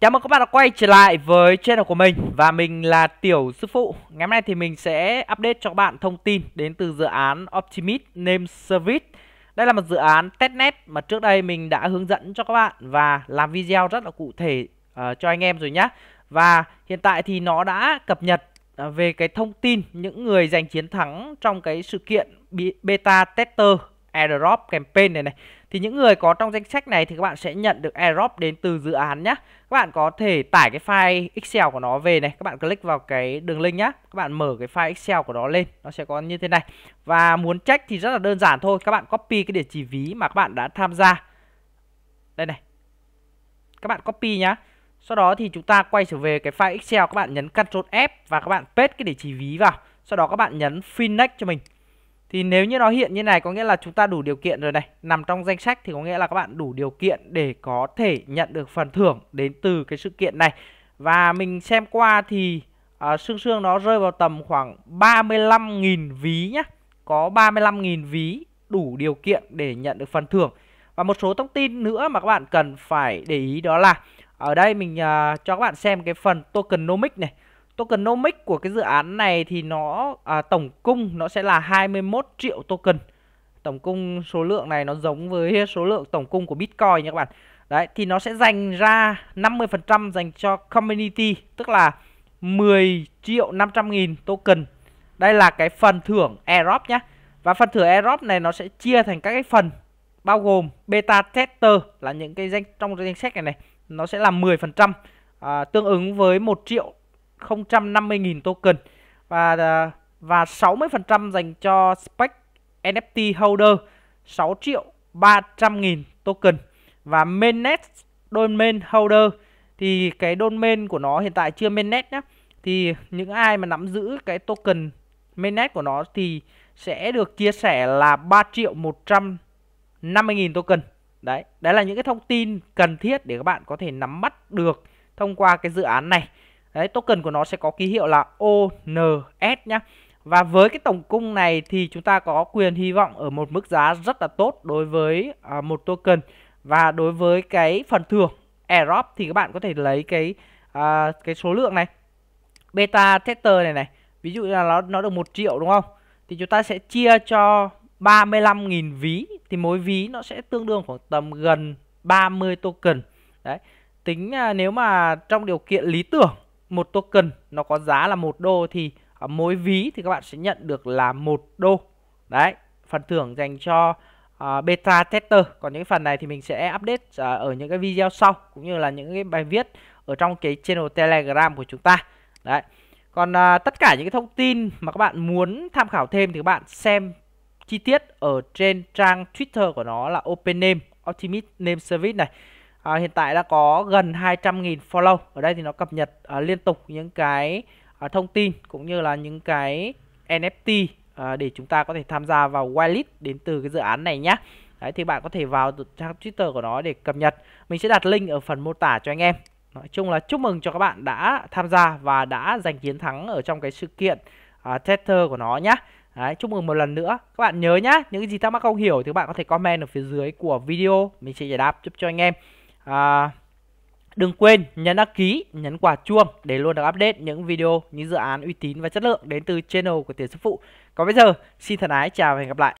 Chào mừng các bạn đã quay trở lại với channel của mình và mình là Tiểu Sư Phụ. Ngày hôm nay thì mình sẽ update cho các bạn thông tin đến từ dự án Optimist Name Service. Đây là một dự án testnet mà trước đây mình đã hướng dẫn cho các bạn và làm video rất là cụ thể uh, cho anh em rồi nhé Và hiện tại thì nó đã cập nhật uh, về cái thông tin những người giành chiến thắng trong cái sự kiện beta tester airdrop campaign này này thì những người có trong danh sách này thì các bạn sẽ nhận được airdrop đến từ dự án nhé. các bạn có thể tải cái file excel của nó về này các bạn click vào cái đường link nhá các bạn mở cái file excel của nó lên nó sẽ có như thế này và muốn check thì rất là đơn giản thôi các bạn copy cái địa chỉ ví mà các bạn đã tham gia đây này các bạn copy nhá sau đó thì chúng ta quay trở về cái file excel các bạn nhấn ctrl f và các bạn paste cái địa chỉ ví vào sau đó các bạn nhấn Finish cho mình thì nếu như nó hiện như này có nghĩa là chúng ta đủ điều kiện rồi này Nằm trong danh sách thì có nghĩa là các bạn đủ điều kiện để có thể nhận được phần thưởng đến từ cái sự kiện này Và mình xem qua thì à, Sương Sương nó rơi vào tầm khoảng 35.000 ví nhá Có 35.000 ví đủ điều kiện để nhận được phần thưởng Và một số thông tin nữa mà các bạn cần phải để ý đó là Ở đây mình à, cho các bạn xem cái phần tokenomics này tokenomics của cái dự án này thì nó à, tổng cung nó sẽ là 21 triệu token tổng cung số lượng này nó giống với số lượng tổng cung của Bitcoin nha các bạn đấy thì nó sẽ dành ra 50% dành cho community tức là 10 triệu 500 nghìn token đây là cái phần thưởng airdrop nhé và phần thưởng airdrop này nó sẽ chia thành các cái phần bao gồm beta tester là những cái danh trong danh sách này này nó sẽ là 10% à, tương ứng với 1 triệu 150.000 token và à, và 60% dành cho spec NFT holder 6 triệu 300.000 token và mainnet domain holder thì cái domain của nó hiện tại chưa mainnet nhé thì những ai mà nắm giữ cái token mainnet của nó thì sẽ được chia sẻ là 3 triệu 150.000 token đấy đấy là những cái thông tin cần thiết để các bạn có thể nắm bắt được thông qua cái dự án này Đấy, token của nó sẽ có ký hiệu là ONS nhé. Và với cái tổng cung này thì chúng ta có quyền hy vọng ở một mức giá rất là tốt đối với à, một token. Và đối với cái phần thưởng airdrop thì các bạn có thể lấy cái à, cái số lượng này. Beta tester này này. Ví dụ là nó nó được 1 triệu đúng không? Thì chúng ta sẽ chia cho 35.000 ví thì mỗi ví nó sẽ tương đương khoảng tầm gần 30 token. Đấy. Tính à, nếu mà trong điều kiện lý tưởng một token nó có giá là một đô thì ở à, mỗi ví thì các bạn sẽ nhận được là một đô đấy phần thưởng dành cho uh, beta tester còn những phần này thì mình sẽ update uh, ở những cái video sau cũng như là những cái bài viết ở trong cái channel telegram của chúng ta đấy còn uh, tất cả những cái thông tin mà các bạn muốn tham khảo thêm thì các bạn xem chi tiết ở trên trang twitter của nó là open name optimist name service này à, hiện tại đã có gần 200.000 follow ở đây thì nó cập nhật à, liên tục những cái à, thông tin cũng như là những cái NFT à, để chúng ta có thể tham gia vào whitelist đến từ cái dự án này nhé Đấy, thì bạn có thể vào trang Twitter của nó để cập nhật mình sẽ đặt link ở phần mô tả cho anh em nói chung là chúc mừng cho các bạn đã tham gia và đã giành chiến thắng ở trong cái sự kiện à, Tether của nó nhé Đấy, chúc mừng một lần nữa các bạn nhớ nhá những cái gì thắc mắc không hiểu thì các bạn có thể comment ở phía dưới của video mình sẽ giải đáp giúp cho anh em à, Đừng quên nhấn đăng ký, nhấn quả chuông để luôn được update những video, những dự án uy tín và chất lượng đến từ channel của Tiền Sư Phụ. Còn bây giờ, xin thân ái chào và hẹn gặp lại.